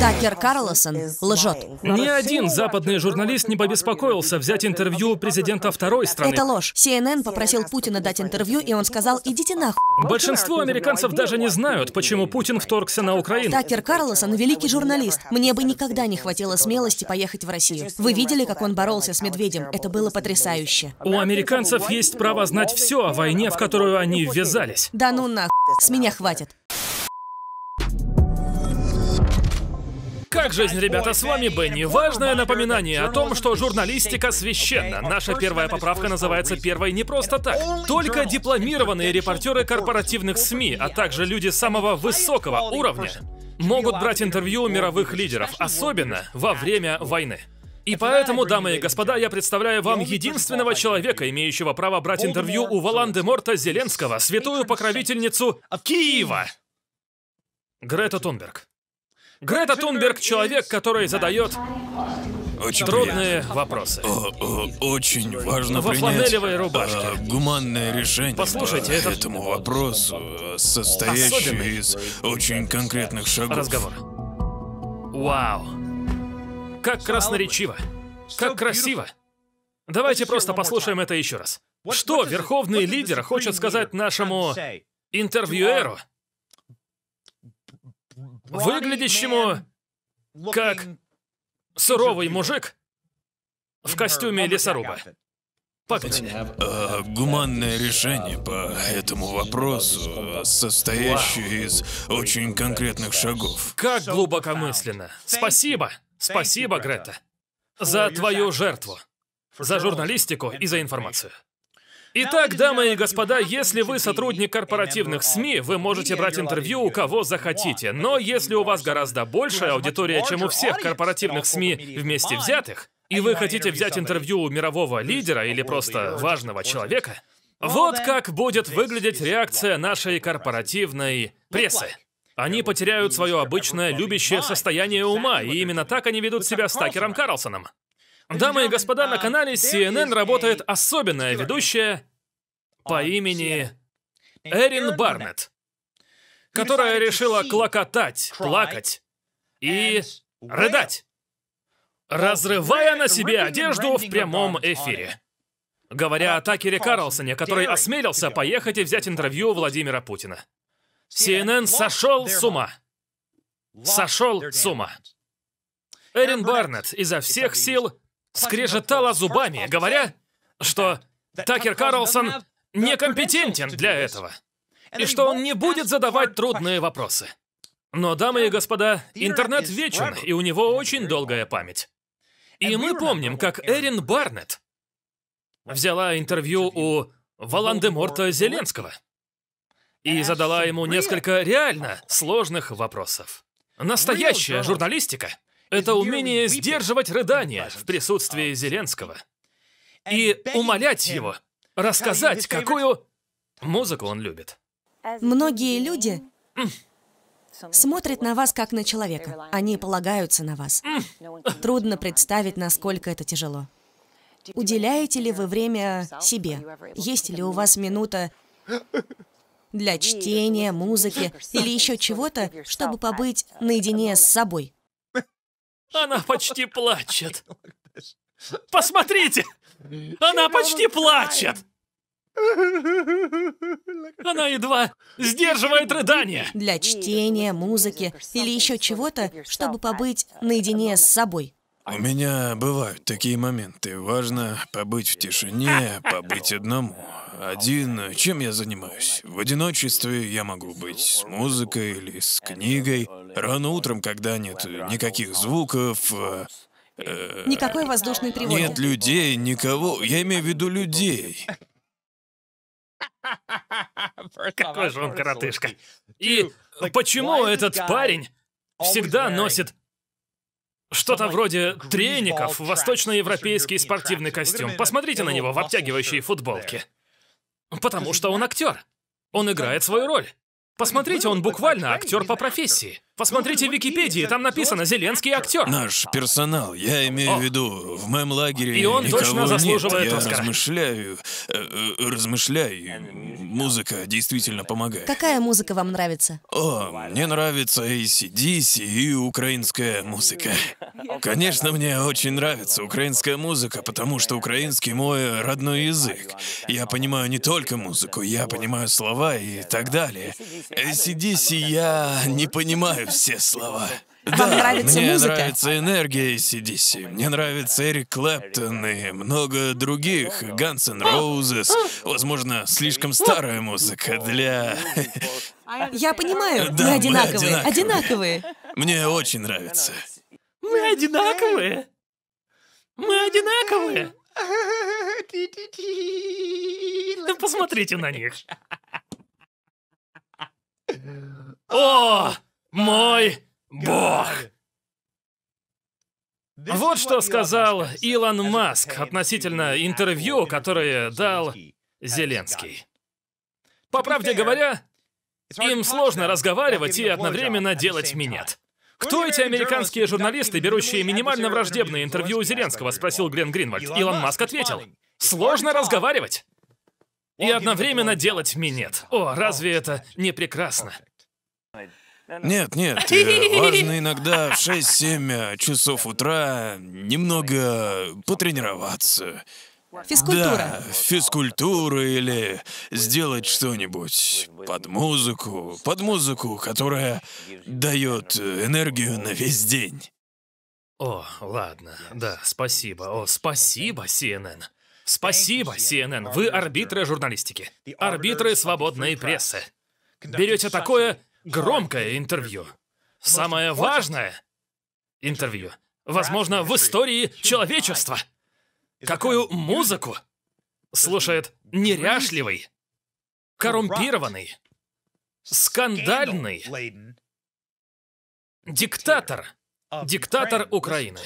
Такер Карлсон лжет. Ни один западный журналист не побеспокоился взять интервью президента второй страны. Это ложь. CNN попросил Путина дать интервью, и он сказал, идите нахуй. Большинство американцев даже не знают, почему Путин вторгся на Украину. Такер Карлсон – великий журналист. Мне бы никогда не хватило смелости поехать в Россию. Вы видели, как он боролся с медведем? Это было потрясающе. У американцев есть право знать все о войне, в которую они ввязались. Да ну нахуй, с меня хватит. Как жизнь, ребята, с вами Бенни. Важное напоминание о том, что журналистика священна. Наша первая поправка называется первой не просто так. Только дипломированные репортеры корпоративных СМИ, а также люди самого высокого уровня, могут брать интервью у мировых лидеров, особенно во время войны. И поэтому, дамы и господа, я представляю вам единственного человека, имеющего право брать интервью у Валанды Морта Зеленского, святую покровительницу Киева. Грета Тунберг. Грета Тунберг — человек, который задает очень трудные приятно. вопросы. О, о, очень важно Во принять фланелевой рубашке. А, гуманное решение Послушайте, по это... этому вопросу, э, состоящее Особенный. из очень конкретных шагов. Разговор. Вау. Как красноречиво. Как красиво. Давайте просто послушаем это еще раз. Что верховный лидер хочет сказать нашему интервьюеру? выглядящему как суровый мужик в костюме лесоруба. Погодите. А, гуманное решение по этому вопросу, состоящее из очень конкретных шагов. Как глубокомысленно. Спасибо. Спасибо, Грета, за твою жертву, за журналистику и за информацию. Итак, дамы и господа, если вы сотрудник корпоративных СМИ, вы можете брать интервью у кого захотите. Но если у вас гораздо большая аудитория, чем у всех корпоративных СМИ вместе взятых, и вы хотите взять интервью у мирового лидера или просто важного человека, вот как будет выглядеть реакция нашей корпоративной прессы. Они потеряют свое обычное любящее состояние ума, и именно так они ведут себя с Такером Карлсоном. Дамы и господа, на канале CNN работает особенная ведущая по имени Эрин Барнетт, которая решила клокотать, плакать и рыдать, разрывая на себе одежду в прямом эфире. Говоря о Такере Карлсоне, который осмелился поехать и взять интервью Владимира Путина. CNN сошел с ума. Сошел с ума. Эрин Барнетт изо всех сил скрежетала зубами, говоря, что Такер Карлсон некомпетентен для этого. И что он не будет задавать трудные вопросы. Но, дамы и господа, интернет вечен, и у него очень долгая память. И мы помним, как Эрин Барнетт взяла интервью у Валандеморта Зеленского и задала ему несколько реально сложных вопросов. Настоящая журналистика — это умение сдерживать рыдания в присутствии Зеленского и умолять его рассказать, какую музыку он любит. Многие люди смотрят на вас как на человека. Они полагаются на вас. Трудно представить, насколько это тяжело. Уделяете ли вы время себе? Есть ли у вас минута для чтения, музыки или еще чего-то, чтобы побыть наедине с собой? Она почти плачет. Посмотрите! Она почти плачет! Она едва сдерживает рыдания. Для чтения, музыки или еще чего-то, чтобы побыть наедине с собой. У меня бывают такие моменты. Важно побыть в тишине, побыть одному. Один, чем я занимаюсь? В одиночестве я могу быть с музыкой или с книгой. Рано утром, когда нет никаких звуков, э, Никакой воздушной тревоги. Нет людей, никого. Я имею в виду людей. Какой же он коротышка. И почему этот парень всегда носит что-то вроде треников, восточноевропейский спортивный костюм. Посмотрите на него в обтягивающей футболке. Потому что он актер. Он играет свою роль. Посмотрите, он буквально актер по профессии. Посмотрите в Википедии, там написано «Зеленский актер». Наш персонал, я имею О. в виду, в моем лагере И он никого точно заслуживает нет. Я размышляю, э, э, размышляю. Музыка действительно помогает. Какая музыка вам нравится? О, мне нравится и CDC, и украинская музыка. Конечно, мне очень нравится украинская музыка, потому что украинский мой родной язык. Я понимаю не только музыку, я понимаю слова и так далее. CDC я не понимаю все слова. Вам да, нравится мне музыка? нравится энергия ACDC, мне нравится Эрик Клэптон и много других, Guns N' Roses, возможно, слишком старая музыка для... Я понимаю, да, мы одинаковые, мы одинаковые, одинаковые. Мне очень нравится. Мы одинаковые. Мы одинаковые. Посмотрите на них. О! мой Бог! Вот что сказал Илон Маск относительно интервью, которое дал Зеленский. По правде говоря, им сложно разговаривать и одновременно делать минет. «Кто эти американские журналисты, берущие минимально враждебные интервью у Зеленского?» – спросил Глен Гринвальд. Илон Маск ответил. «Сложно разговаривать и одновременно делать минет. О, разве это не прекрасно? Нет, нет, э, важно иногда в 6-7 э, часов утра немного потренироваться. Физкультура. Да, физкультура или сделать что-нибудь под музыку, под музыку, которая дает энергию на весь день. О, ладно, да, спасибо. О, спасибо, CNN. Спасибо, CNN. Вы арбитры журналистики. Арбитры свободной прессы. Берете такое громкое интервью. Самое важное интервью, возможно, в истории человечества. Какую музыку слушает неряшливый, коррумпированный, скандальный диктатор, диктатор Украины.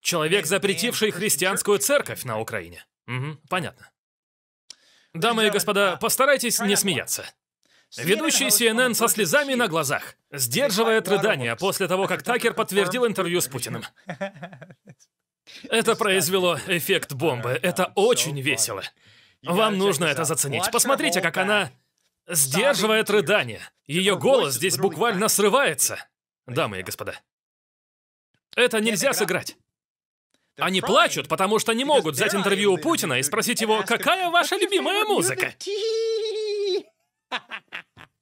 Человек, запретивший христианскую церковь на Украине. Угу, понятно. Дамы и господа, а постарайтесь не смеяться. Ведущий CNN со слезами на глазах сдерживая рыдания после того, как Такер подтвердил интервью с Путиным. Это произвело эффект бомбы. Это очень весело. Вам нужно это заценить. Посмотрите, как она сдерживает рыдания. Ее голос здесь буквально срывается. Дамы и господа, это нельзя сыграть. Они плачут, потому что не могут взять интервью у Путина и спросить его, какая ваша любимая музыка.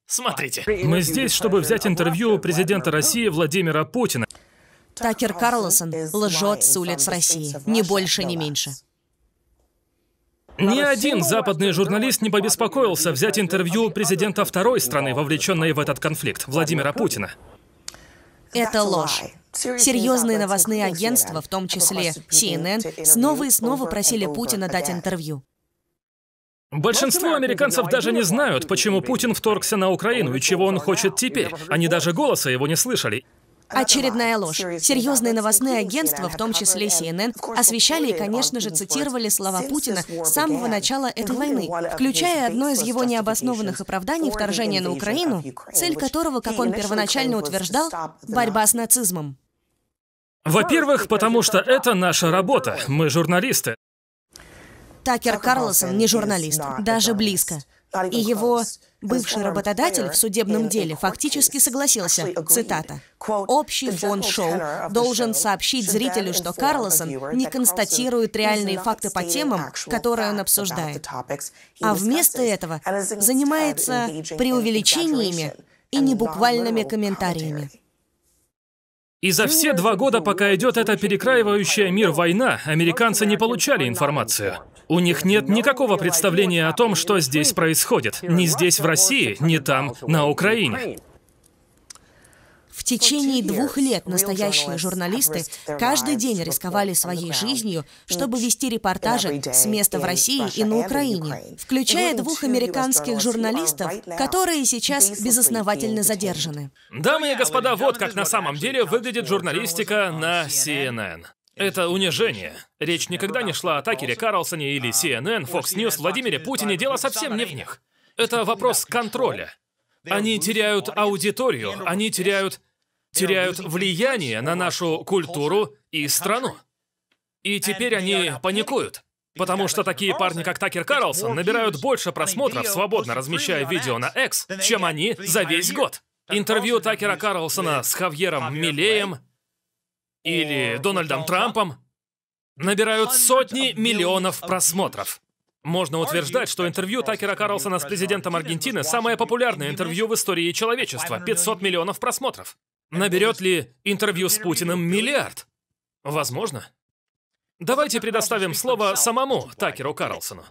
Смотрите. Мы здесь, чтобы взять интервью у президента России Владимира Путина. Такер Карлсон лжет с улиц России. Ни больше, ни меньше. Ни один западный журналист не побеспокоился взять интервью у президента второй страны, вовлеченной в этот конфликт, Владимира Путина. Это ложь. Серьезные новостные агентства, в том числе CNN, снова и снова просили Путина дать интервью. Большинство американцев даже не знают, почему Путин вторгся на Украину и чего он хочет теперь. Они даже голоса его не слышали. Очередная ложь. Серьезные новостные агентства, в том числе CNN, освещали и, конечно же, цитировали слова Путина с самого начала этой войны, включая одно из его необоснованных оправданий вторжения на Украину, цель которого, как он первоначально утверждал, борьба с нацизмом. Во-первых, потому что это наша работа. Мы журналисты. Такер Карлсон не журналист, даже близко. И его бывший работодатель в судебном деле фактически согласился, цитата, «Общий фон шоу должен сообщить зрителю, что Карлсон не констатирует реальные факты по темам, которые он обсуждает, а вместо этого занимается преувеличениями и небуквальными комментариями». И за все два года, пока идет эта перекраивающая мир война, американцы не получали информацию. У них нет никакого представления о том, что здесь происходит. Ни здесь, в России, ни там, на Украине. В течение двух лет настоящие журналисты каждый день рисковали своей жизнью, чтобы вести репортажи с места в России и на Украине, включая двух американских журналистов, которые сейчас безосновательно задержаны. Дамы и господа, вот как на самом деле выглядит журналистика на CNN. Это унижение. Речь никогда не шла о Такере Карлсоне или CNN, Fox News, Владимире Путине. Дело совсем не в них. Это вопрос контроля. Они теряют аудиторию, они теряют... теряют влияние на нашу культуру и страну. И теперь они паникуют. Потому что такие парни, как Такер Карлсон, набирают больше просмотров, свободно размещая видео на X, чем они за весь год. Интервью Такера Карлсона с Хавьером Милеем или Дональдом Трампом, набирают сотни миллионов просмотров. Можно утверждать, что интервью Такера Карлсона с президентом Аргентины самое популярное интервью в истории человечества. 500 миллионов просмотров. Наберет ли интервью с Путиным миллиард? Возможно. Давайте предоставим слово самому Такеру Карлсону.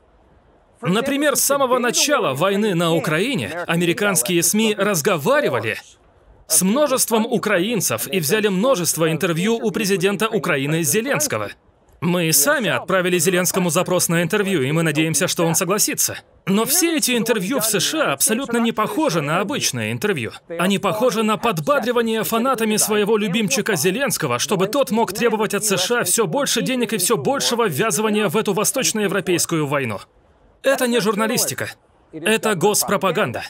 Например, с самого начала войны на Украине американские СМИ разговаривали с множеством украинцев и взяли множество интервью у президента Украины Зеленского. Мы сами отправили Зеленскому запрос на интервью, и мы надеемся, что он согласится. Но все эти интервью в США абсолютно не похожи на обычное интервью. Они похожи на подбадривание фанатами своего любимчика Зеленского, чтобы тот мог требовать от США все больше денег и все большего ввязывания в эту восточноевропейскую войну. Это не журналистика. Это госпропаганда.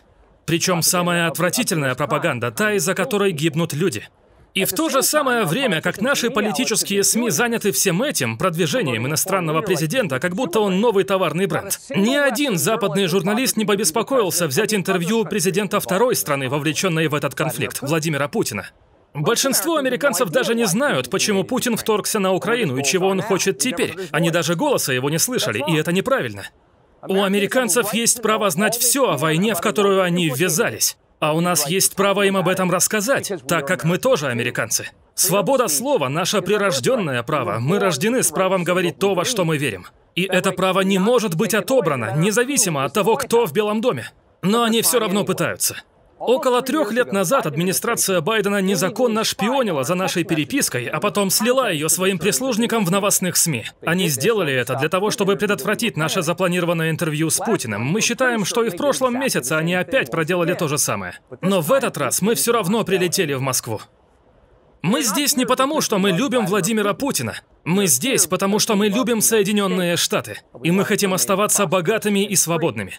Причем самая отвратительная пропаганда, та, из-за которой гибнут люди. И в то же самое время, как наши политические СМИ заняты всем этим, продвижением иностранного президента, как будто он новый товарный бренд. Ни один западный журналист не побеспокоился взять интервью президента второй страны, вовлеченной в этот конфликт, Владимира Путина. Большинство американцев даже не знают, почему Путин вторгся на Украину и чего он хочет теперь. Они даже голоса его не слышали, и это неправильно. У американцев есть право знать все о войне, в которую они ввязались. А у нас есть право им об этом рассказать, так как мы тоже американцы. Свобода слова – наше прирожденное право. Мы рождены с правом говорить то, во что мы верим. И это право не может быть отобрано, независимо от того, кто в Белом доме. Но они все равно пытаются. Около трех лет назад администрация Байдена незаконно шпионила за нашей перепиской, а потом слила ее своим прислужникам в новостных СМИ. Они сделали это для того, чтобы предотвратить наше запланированное интервью с Путиным. Мы считаем, что и в прошлом месяце они опять проделали то же самое. Но в этот раз мы все равно прилетели в Москву. Мы здесь не потому, что мы любим Владимира Путина. Мы здесь, потому что мы любим Соединенные Штаты. И мы хотим оставаться богатыми и свободными.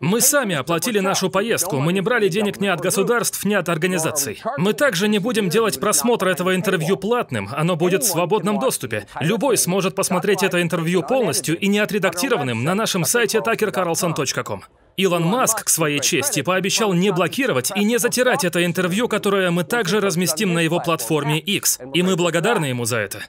Мы сами оплатили нашу поездку. Мы не брали денег ни от государств, ни от организаций. Мы также не будем делать просмотр этого интервью платным. Оно будет в свободном доступе. Любой сможет посмотреть это интервью полностью и не отредактированным на нашем сайте tuckercarlson.com. Илон Маск, к своей чести, пообещал не блокировать и не затирать это интервью, которое мы также разместим на его платформе X. И мы благодарны ему за это.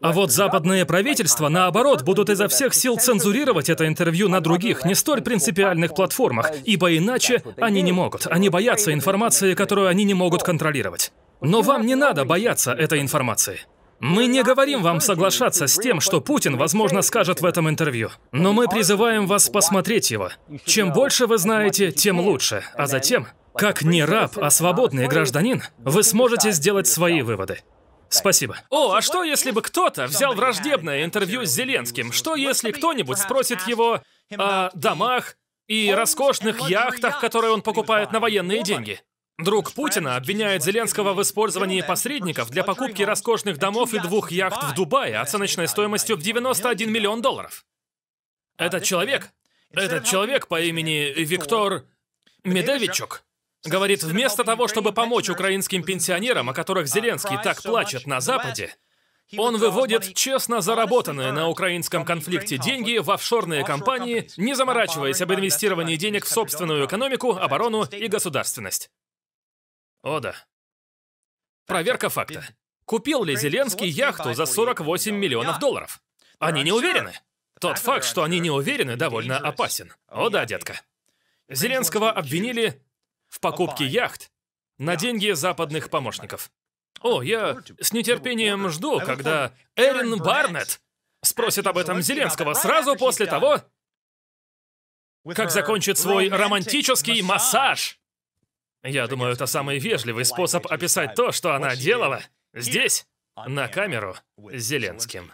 А вот западные правительства, наоборот, будут изо всех сил цензурировать это интервью на других, не столь принципиальных платформах, ибо иначе они не могут. Они боятся информации, которую они не могут контролировать. Но вам не надо бояться этой информации. Мы не говорим вам соглашаться с тем, что Путин, возможно, скажет в этом интервью. Но мы призываем вас посмотреть его. Чем больше вы знаете, тем лучше. А затем, как не раб, а свободный гражданин, вы сможете сделать свои выводы. Спасибо. О, а что, если бы кто-то взял враждебное интервью с Зеленским? Что, если кто-нибудь спросит а, его о домах и роскошных яхтах, которые он покупает на военные деньги? Друг Путина обвиняет Зеленского в использовании посредников для покупки роскошных домов и двух яхт в Дубае оценочной а стоимостью в 91 миллион долларов. А этот человек, этот человек по имени Виктор Медовичук, Говорит, вместо того, чтобы помочь украинским пенсионерам, о которых а, Зеленский так плачет на Западе, он выводит честно заработанные на украинском конфликте деньги в офшорные компании, не заморачиваясь об инвестировании денег в собственную экономику, оборону и государственность. О да. Проверка факта. Купил ли Зеленский яхту за 48 миллионов долларов? Они не уверены. Тот факт, что они не уверены, довольно опасен. О да, детка. Зеленского обвинили в покупке яхт на деньги западных помощников. О, я с нетерпением жду, когда Эрин Барнетт спросит об этом Зеленского сразу после того, как закончит свой романтический массаж. Я думаю, это самый вежливый способ описать то, что она делала здесь, на камеру, с Зеленским.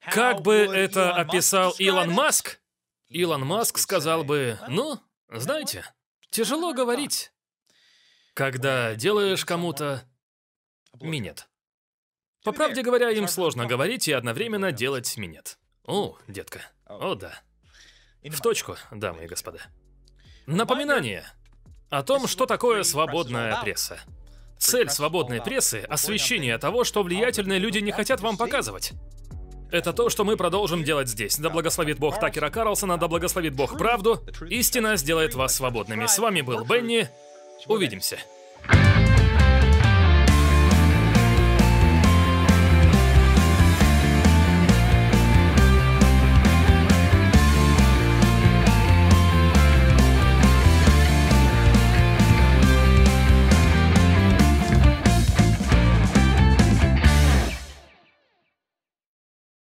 Как бы это описал Илон Маск? «Ну, Илон Маск сказал бы, ну, знаете, Тяжело говорить, когда делаешь кому-то минет. По правде говоря, им сложно говорить и одновременно делать минет. О, детка. О, да. В точку, дамы и господа. Напоминание о том, что такое свободная пресса. Цель свободной прессы – освещение того, что влиятельные люди не хотят вам показывать. Это то, что мы продолжим делать здесь. Да благословит Бог Такера Карлсона, да благословит Бог правду. Истина сделает вас свободными. С вами был Бенни. Увидимся.